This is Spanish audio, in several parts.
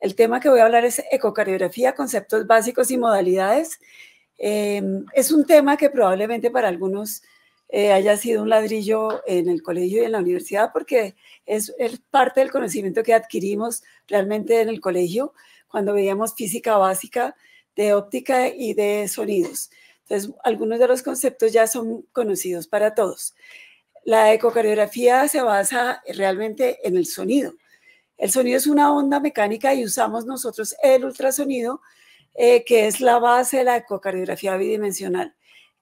El tema que voy a hablar es ecocardiografía, conceptos básicos y modalidades. Em, es un tema que probablemente para algunos eh, haya sido un ladrillo en el colegio y en la universidad, porque es, es, parte del conocimiento que adquirimos realmente en el colegio cuando veíamos física básica de óptica y de sonidos. Entonces, algunos de los conceptos ya son conocidos para todos. La ecocardiografía se basa realmente en el sonido. El sonido es una onda mecánica y usamos nosotros el ultrasonido, eh, que es la base de la ecocardiografía bidimensional.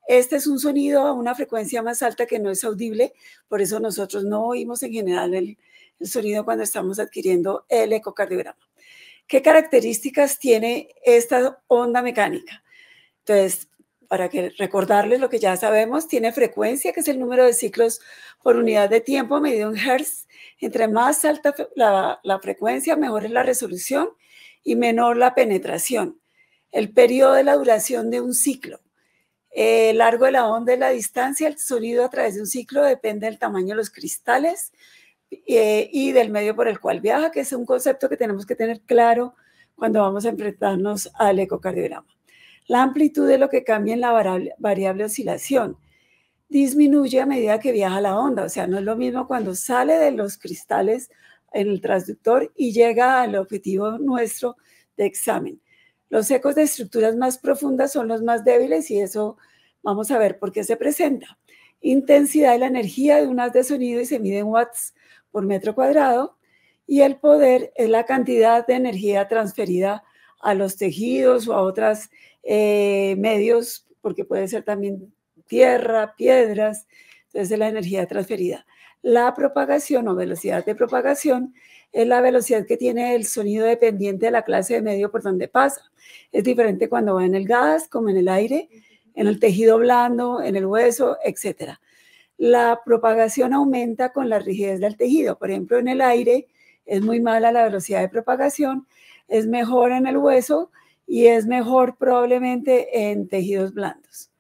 Este es un sonido a una frecuencia más alta que no es audible, por eso nosotros no oímos en general el, sonido cuando estamos adquiriendo el ecocardiograma. ¿Qué características tiene esta onda mecánica? Entonces, para que recordarles lo que ya sabemos, tiene frecuencia, que es el número de ciclos por unidad de tiempo medido en Hertz, entre más alta la, frecuencia, mejor es la resolución y menor la penetración. El periodo de la duración de un ciclo. Eh, largo de la onda y la distancia, el sonido a través de un ciclo depende del tamaño de los cristales eh, y del medio por el cual viaja, que es un concepto que tenemos que tener claro cuando vamos a enfrentarnos al ecocardiograma. La amplitud de lo que cambia en la variable oscilación disminuye a medida que viaja la onda. O sea, no es lo mismo cuando sale de los cristales en el transductor y llega al objetivo nuestro de examen. Los ecos de estructuras más profundas son los más débiles y eso vamos a ver por qué se presenta. Intensidad de la energía de un haz de sonido y se mide en watts por metro cuadrado. Y el poder es la cantidad de energía transferida a los tejidos o a otros eh, medios, porque puede ser también tierra, piedras. Entonces es la energía transferida. La propagación o velocidad de propagación es la velocidad que tiene el sonido dependiente de la clase de medio por donde pasa. Es diferente cuando va en el gas, como en el aire, en el tejido blando, en el hueso, etc. La propagación aumenta con la rigidez del tejido. Por ejemplo, en el aire es muy mala la velocidad de propagación, es mejor en el hueso y es mejor probablemente en tejidos blandos.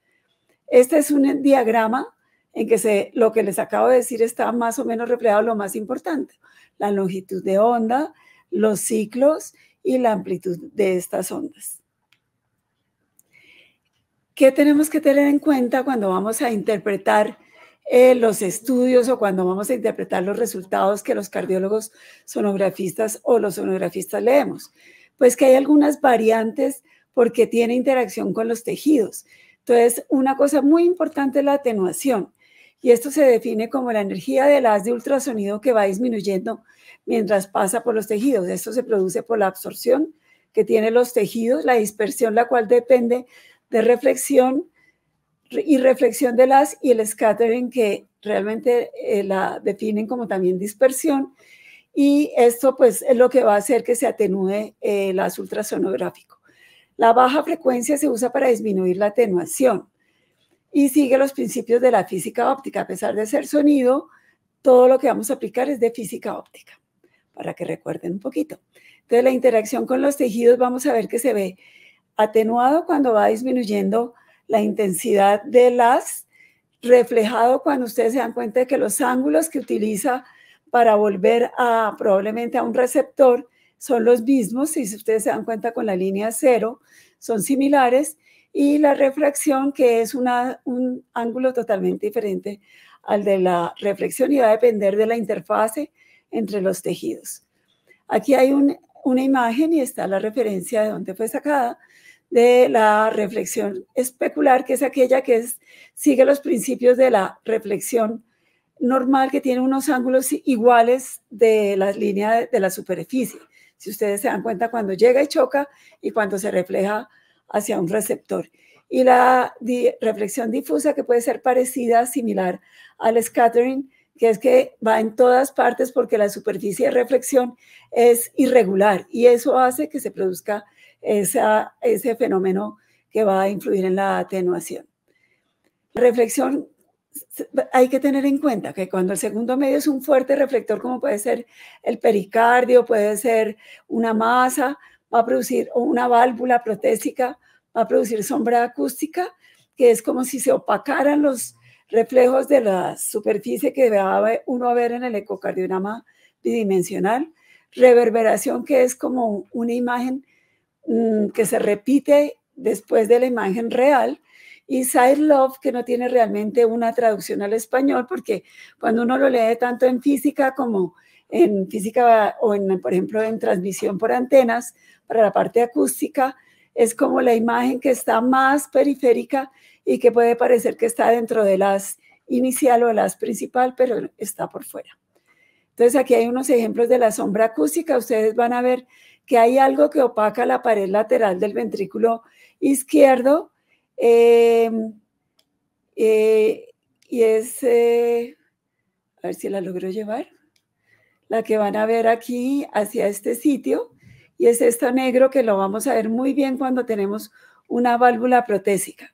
Este es un diagrama en que se, lo que les acabo de decir está más o menos reflejado lo más importante, la longitud de onda, los ciclos y la amplitud de estas ondas. ¿Qué tenemos que tener en cuenta cuando vamos a interpretar eh, los estudios o cuando vamos a interpretar los resultados que los cardiólogos sonografistas o los sonografistas leemos? Pues que hay algunas variantes porque tiene interacción con los tejidos. Entonces, una cosa muy importante es la atenuación. Y esto se define como la energía del haz de ultrasonido que va disminuyendo mientras pasa por los tejidos. Esto se produce por la absorción que tienen los tejidos, la dispersión, la cual depende de reflexión y reflexión del haz y el scattering que realmente eh, la definen como también dispersión. Y esto pues es lo que va a hacer que se atenúe el eh, ultrasonográfico. La baja frecuencia se usa para disminuir la atenuación y sigue los principios de la física óptica. A pesar de ser sonido, todo lo que vamos a aplicar es de física óptica, para que recuerden un poquito. Entonces, la interacción con los tejidos vamos a ver que se ve atenuado cuando va disminuyendo la intensidad de las, reflejado cuando ustedes se dan cuenta de que los ángulos que utiliza para volver a probablemente a un receptor son los mismos, si ustedes se dan cuenta con la línea cero, son similares, y la refracción, que es un ángulo totalmente diferente al de la reflexión y va a depender de la interfase entre los tejidos. Aquí hay una imagen y está la referencia de donde fue sacada de la reflexión especular, que es aquella que sigue los principios de la reflexión normal, que tiene unos ángulos iguales de la línea de la superficie si ustedes se dan cuenta, cuando llega y choca y cuando se refleja hacia un receptor. Y la reflexión difusa que puede ser parecida, similar al scattering, que es que va en todas partes porque la superficie de reflexión es irregular y eso hace que se produzca esa, ese fenómeno que va a influir en la atenuación. reflexión hay que tener en cuenta que cuando el segundo medio es un fuerte reflector, como puede ser el pericardio, puede ser una masa, va a producir o una válvula protésica, va a producir sombra acústica, que es como si se opacaran los reflejos de la superficie que va uno a ver en el ecocardiograma bidimensional. Reverberación, que es como una imagen mm, que se repite después de la imagen real y Side Love, que no tiene realmente una traducción al español, porque cuando uno lo lee tanto en física como en física o en, por ejemplo, en transmisión por antenas, para la parte acústica, es como la imagen que está más periférica y que puede parecer que está dentro de las inicial o el las principal, pero está por fuera. Entonces aquí hay unos ejemplos de la sombra acústica. Ustedes van a ver que hay algo que opaca la pared lateral del ventrículo izquierdo, Em, eh, y es, eh, a ver si la logro llevar, la que van a ver aquí hacia este sitio, y es esta negro que lo vamos a ver muy bien cuando tenemos una válvula protésica.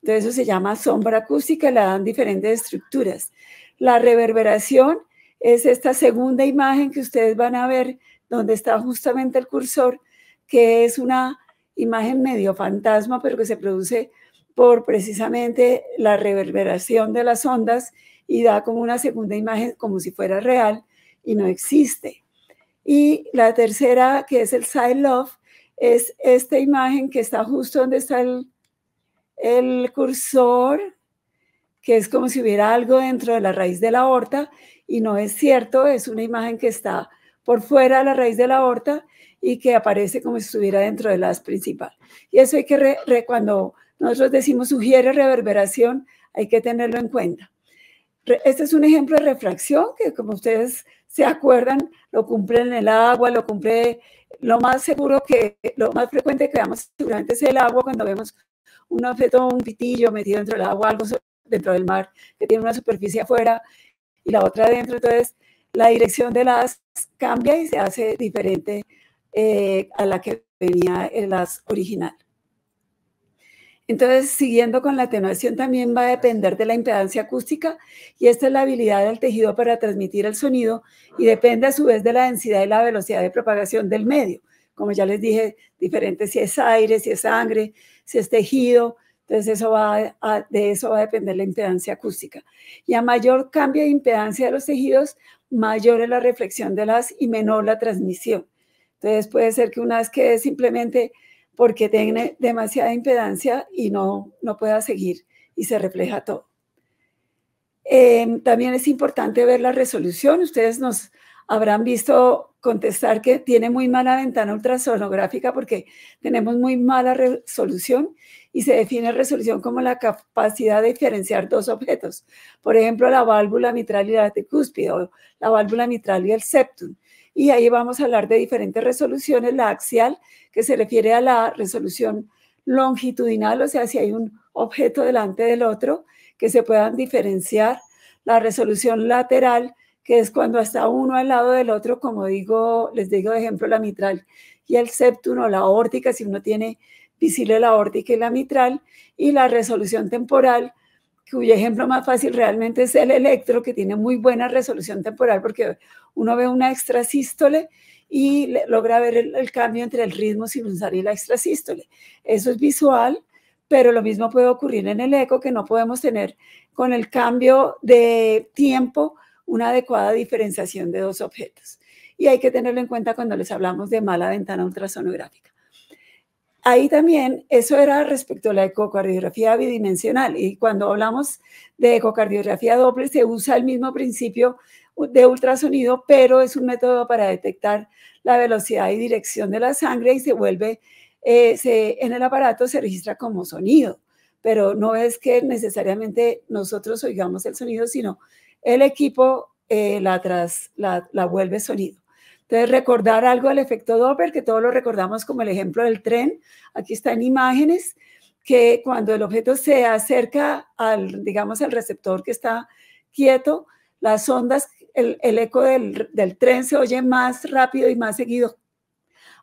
Entonces eso se llama sombra acústica, la dan diferentes estructuras. La reverberación es esta segunda imagen que ustedes van a ver, donde está justamente el cursor, que es una imagen medio fantasma, pero que se produce por precisamente la reverberación de las ondas y da como una segunda imagen como si fuera real y no existe. Y la tercera, que es el side love, es esta imagen que está justo donde está el, el cursor, que es como si hubiera algo dentro de la raíz de la aorta y no es cierto, es una imagen que está por fuera de la raíz de la aorta y que aparece como si estuviera dentro de las principal. Y eso hay que, cuando nosotros decimos sugiere reverberación, hay que tenerlo en cuenta. Este es un ejemplo de refracción que como ustedes se acuerdan, lo cumple en el agua, lo cumple lo más seguro que, lo más frecuente que veamos seguramente es el agua cuando vemos un objeto, un pitillo metido dentro del agua, algo dentro del mar que tiene una superficie afuera y la otra adentro. Entonces, la dirección del las cambia y se hace diferente eh, a la que venía el las original. Entonces, siguiendo con la atenuación, también va a depender de la impedancia acústica y esta es la habilidad del tejido para transmitir el sonido y depende a su vez de la densidad y la velocidad de propagación del medio. Como ya les dije, diferente si es aire, si es sangre, si es tejido. Entonces, eso va de eso va a depender la impedancia acústica. Y a mayor cambio de impedancia de los tejidos, mayor es la reflexión de las y menor la transmisión. Entonces, puede ser que una vez que simplemente porque tiene demasiada impedancia y no, no pueda seguir y se refleja todo. Em, también es importante ver la resolución. Ustedes nos habrán visto contestar que tiene muy mala ventana ultrasonográfica porque tenemos muy mala resolución y se define resolución como la capacidad de diferenciar dos objetos, por ejemplo, la válvula mitral y la cúspide o la válvula mitral y el septum. Y ahí vamos a hablar de diferentes resoluciones, la axial, que se refiere a la resolución longitudinal, o sea, si hay un objeto delante del otro, que se puedan diferenciar, la resolución lateral, que es cuando está uno al lado del otro, como digo, les digo de ejemplo la mitral y el septum o la órtica, si uno tiene visible la órtica y la mitral, y la resolución temporal, cuyo ejemplo más fácil realmente es el electro, que tiene muy buena resolución temporal porque uno ve una extrasístole y logra ver el, cambio entre el ritmo sinusal y la extrasístole. Eso es visual, pero lo mismo puede ocurrir en el eco, que no podemos tener con el cambio de tiempo una adecuada diferenciación de dos objetos. Y hay que tenerlo en cuenta cuando les hablamos de mala ventana ultrasonográfica ahí también, eso era respecto a la ecocardiografía bidimensional. Y cuando hablamos de ecocardiografía doble, se usa el mismo principio de ultrasonido, pero es un método para detectar la velocidad y dirección de la sangre y se vuelve, eh, se, en el aparato se registra como sonido, pero no es que necesariamente nosotros oigamos el sonido, sino el equipo eh, la, la vuelve sonido. Entonces, recordar algo del efecto Doppler, que todos lo recordamos como el ejemplo del tren. Aquí está en imágenes que cuando el objeto se acerca al, digamos, al receptor que está quieto, las ondas, el, eco del, tren se oye más rápido y más seguido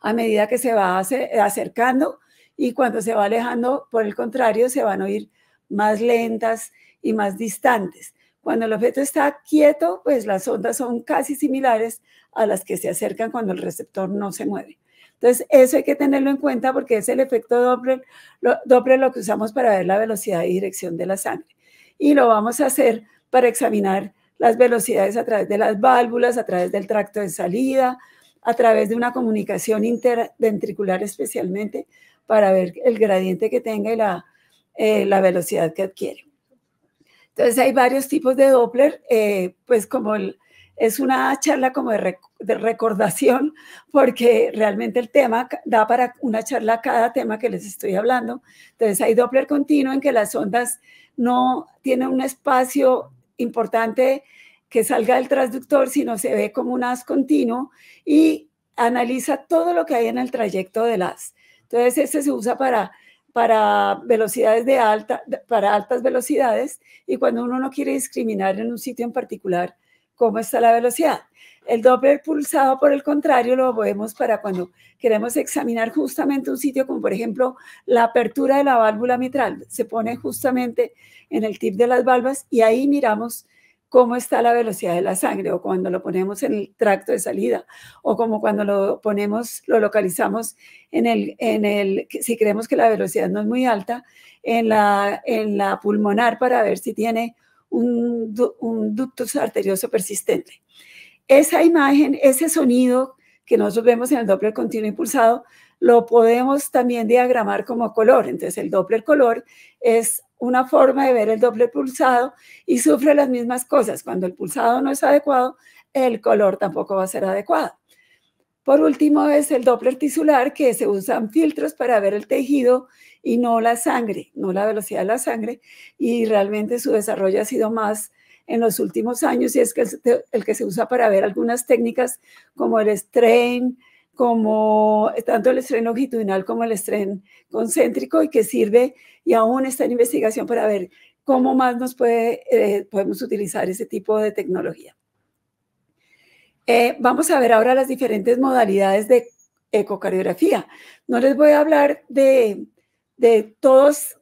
a medida que se va acercando y cuando se va alejando, por el contrario, se van a oír más lentas y más distantes. Cuando el objeto está quieto, pues las ondas son casi similares a las que se acercan cuando el receptor no se mueve. Entonces, eso hay que tenerlo en cuenta porque es el efecto Doppler lo, Doppler lo que usamos para ver la velocidad y dirección de la sangre. Y lo vamos a hacer para examinar las velocidades a través de las válvulas, a través del tracto de salida, a través de una comunicación interventricular especialmente para ver el gradiente que tenga y la eh, velocidad que adquiere. Entonces hay varios tipos de Doppler, eh, pues como es una charla como de, de, recordación, porque realmente el tema da para una charla cada tema que les estoy hablando. Entonces hay Doppler continuo en que las ondas no tienen un espacio importante que salga del transductor, sino se ve como un haz continuo y analiza todo lo que hay en el trayecto del haz. Entonces este se usa para para velocidades de alta, para altas velocidades y cuando uno no quiere discriminar en un sitio en particular cómo está la velocidad. El doble pulsado, por el contrario, lo vemos para cuando queremos examinar justamente un sitio como, por ejemplo, la apertura de la válvula mitral. Se pone justamente en el tip de las valvas y ahí miramos cómo está la velocidad de la sangre o cuando lo ponemos en el tracto de salida o como cuando lo ponemos, lo localizamos en el, en el si creemos que la velocidad no es muy alta, en la, en la pulmonar para ver si tiene un, ductus arterioso persistente. Esa imagen, ese sonido que nosotros vemos en el Doppler continuo impulsado, lo podemos también diagramar como color. Entonces, el Doppler color es una forma de ver el doble pulsado y sufre las mismas cosas. Cuando el pulsado no es adecuado, el color tampoco va a ser adecuado. Por último es el Doppler tisular, que se usan filtros para ver el tejido y no la sangre, no la velocidad de la sangre, y realmente su desarrollo ha sido más en los últimos años y es que el, el que se usa para ver algunas técnicas como el strain, como tanto el estrés longitudinal como el estrés concéntrico y que sirve y aún está en investigación para ver cómo más nos puede, eh, podemos utilizar ese tipo de tecnología. Eh, vamos a ver ahora las diferentes modalidades de ecocardiografía. No les voy a hablar de, todos,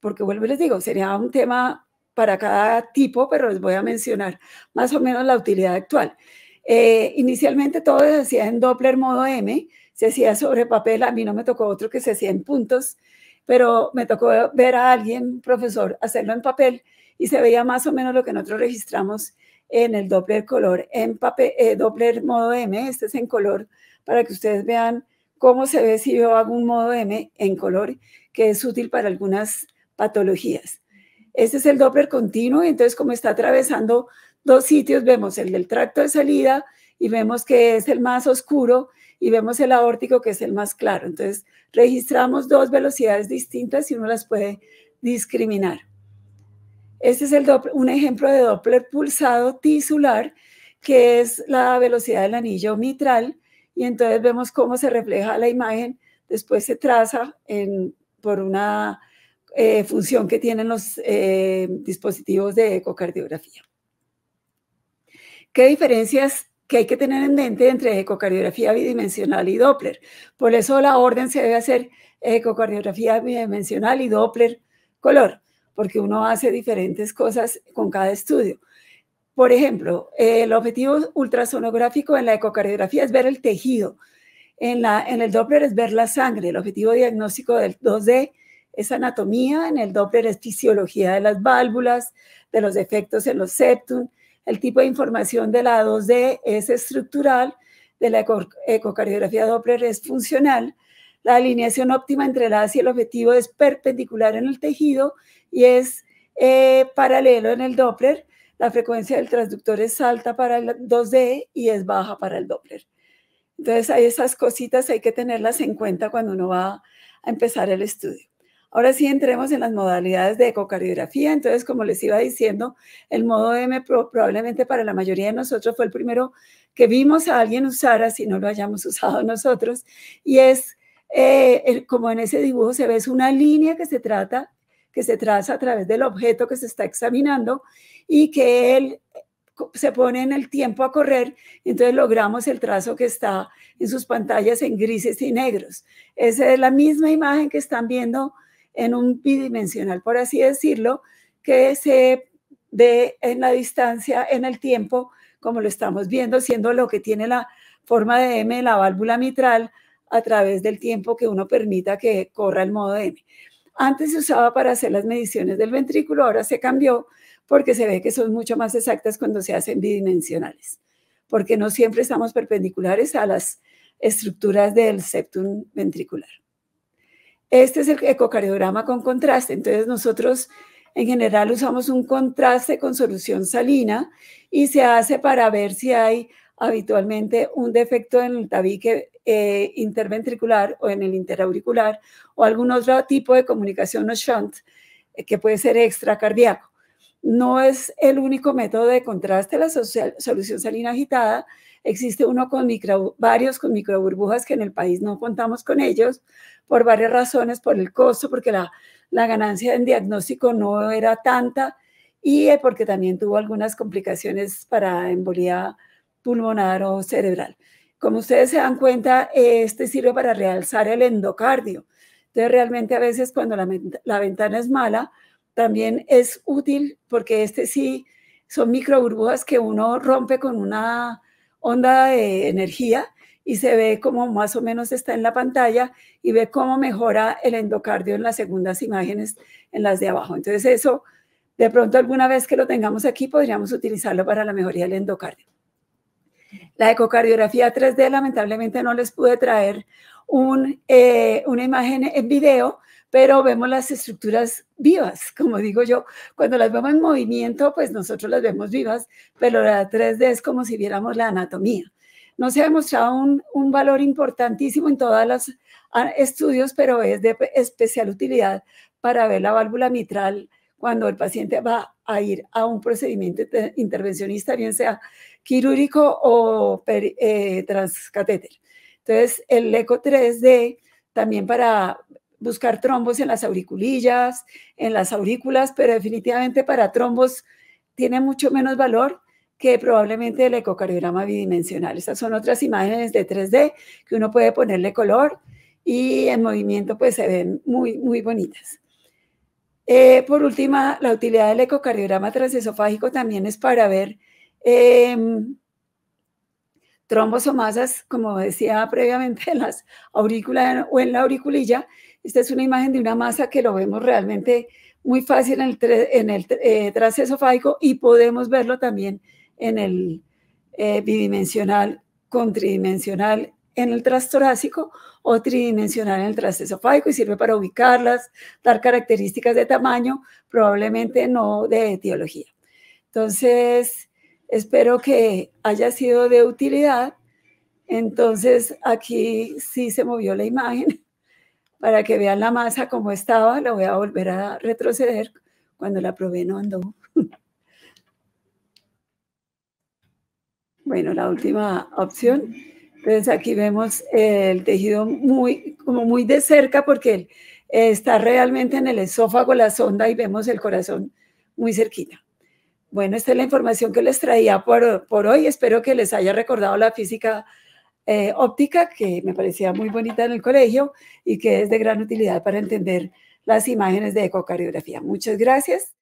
porque vuelvo y les digo, sería un tema para cada tipo, pero les voy a mencionar más o menos la utilidad actual. Eh, inicialmente todo se hacía en Doppler modo M, se hacía sobre papel, a mí no me tocó otro que se hacía en puntos, pero me tocó ver a alguien, profesor, hacerlo en papel y se veía más o menos lo que nosotros registramos en el Doppler color, en papel, eh, Doppler modo M, este es en color, para que ustedes vean cómo se ve si yo hago un modo M en color, que es útil para algunas patologías. Este es el Doppler continuo, entonces como está atravesando dos sitios, vemos el del tracto de salida y vemos que es el más oscuro y vemos el aórtico que es el más claro. Entonces, registramos dos velocidades distintas y uno las puede discriminar. Este es el un ejemplo de Doppler pulsado tisular, que es la velocidad del anillo mitral, y entonces vemos cómo se refleja la imagen, después se traza en, por una eh, función que tienen los eh, dispositivos de ecocardiografía. ¿Qué diferencias que hay que tener en mente entre ecocardiografía bidimensional y Doppler? Por eso la orden se debe hacer ecocardiografía bidimensional y Doppler color, porque uno hace diferentes cosas con cada estudio. Por ejemplo, el objetivo ultrasonográfico en la ecocardiografía es ver el tejido. En, la, en el Doppler es ver la sangre. El objetivo diagnóstico del 2D es anatomía. En el Doppler es fisiología de las válvulas, de los defectos en los septum, el tipo de información de la 2D es estructural, de la ecocardiografía Doppler es funcional. La alineación óptima entre la y el objetivo es perpendicular en el tejido y es eh, paralelo en el Doppler. La frecuencia del transductor es alta para el 2D y es baja para el Doppler. Entonces, hay esas cositas, hay que tenerlas en cuenta cuando uno va a empezar el estudio. Ahora sí entremos en las modalidades de ecocardiografía. Entonces, como les iba diciendo, el modo M probablemente para la mayoría de nosotros fue el primero que vimos a alguien usar, así no lo hayamos usado nosotros. Y es, eh, como en ese dibujo se ve, es una línea que se trata, que se traza a través del objeto que se está examinando y que él eh, se pone en el tiempo a correr, entonces logramos el trazo que está en sus pantallas en grises y negros. Esa es la misma imagen que están viendo en un bidimensional, por así decirlo, que se dé en la distancia, en el tiempo, como lo estamos viendo, siendo lo que tiene la forma de M, la válvula mitral, a través del tiempo que uno permita que corra el modo M. Antes se usaba para hacer las mediciones del ventrículo, ahora se cambió porque se ve que son mucho más exactas cuando se hacen bidimensionales, porque no siempre estamos perpendiculares a las estructuras del septum ventricular. Este es el ecocardiograma con contraste. Entonces nosotros en general usamos un contraste con solución salina y se hace para ver si hay habitualmente un defecto en el tabique eh, interventricular o en el interauricular o algún otro tipo de comunicación o shunt eh, que puede ser extracardíaco. No es el único método de contraste la solución salina agitada, existe uno con micro, varios con microburbujas que en el país no contamos con ellos por varias razones, por el costo, porque la, la ganancia en diagnóstico no era tanta y eh, porque también tuvo algunas complicaciones para embolía pulmonar o cerebral. Como ustedes se dan cuenta, este sirve para realzar el endocardio. Entonces, realmente a veces cuando la, la ventana es mala, también es útil porque este sí son microburbujas que uno rompe con una onda de energía y se ve como más o menos está en la pantalla y ve cómo mejora el endocardio en las segundas imágenes, en las de abajo. Entonces eso, de pronto alguna vez que lo tengamos aquí, podríamos utilizarlo para la mejoría del endocardio. La ecocardiografía 3D, lamentablemente no les pude traer eh, una imagen en video, pero vemos las estructuras vivas, como digo yo, cuando las vemos en movimiento, pues nosotros las vemos vivas, pero la 3D es como si viéramos la anatomía. No se ha demostrado un, un valor importantísimo en todos los ah, estudios, pero es de especial utilidad para ver la válvula mitral cuando el paciente va a ir a un procedimiento intervencionista, bien sea quirúrgico o eh, transcatéter. Entonces, el eco 3D también para buscar trombos en las auriculillas, en las aurículas, pero definitivamente para trombos tiene mucho menos valor que probablemente el ecocardiograma bidimensional. Estas son otras imágenes de 3D que uno puede ponerle color y en movimiento pues se ven muy, muy bonitas. Eh, por última, la utilidad del ecocardiograma transesofágico también es para ver em, trombos o masas, como decía previamente, en las aurículas o en la auriculilla. Esta es una imagen de una masa que lo vemos realmente muy fácil en el, en el eh, y podemos verlo también en el eh, bidimensional con en el trastorácico o tridimensional en el esofágico. y sirve para ubicarlas, dar características de tamaño, probablemente no de etiología. Entonces, Espero que haya sido de utilidad. Entonces aquí sí se movió la imagen para que vean la masa como estaba. La voy a volver a retroceder cuando la probé no andó. Bueno, la última opción. Entonces pues aquí vemos el tejido muy, como muy de cerca porque está realmente en el esófago la sonda y vemos el corazón muy cerquita. Bueno, esta es la información que les traía por, hoy. Espero que les haya recordado la física eh, óptica, que me parecía muy bonita en el colegio y que es de gran utilidad para entender las imágenes de ecocardiografía. Muchas gracias.